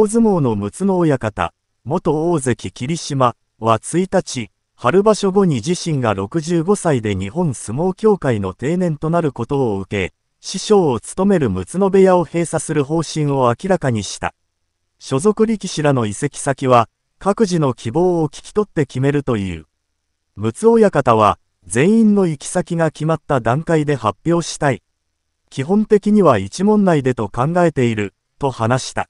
大相撲の陸奥親方、元大関霧島は1日、春場所後に自身が65歳で日本相撲協会の定年となることを受け、師匠を務める陸奥部屋を閉鎖する方針を明らかにした。所属力士らの移籍先は、各自の希望を聞き取って決めるという。陸奥親方は、全員の行き先が決まった段階で発表したい。基本的には一問内でと考えている、と話した。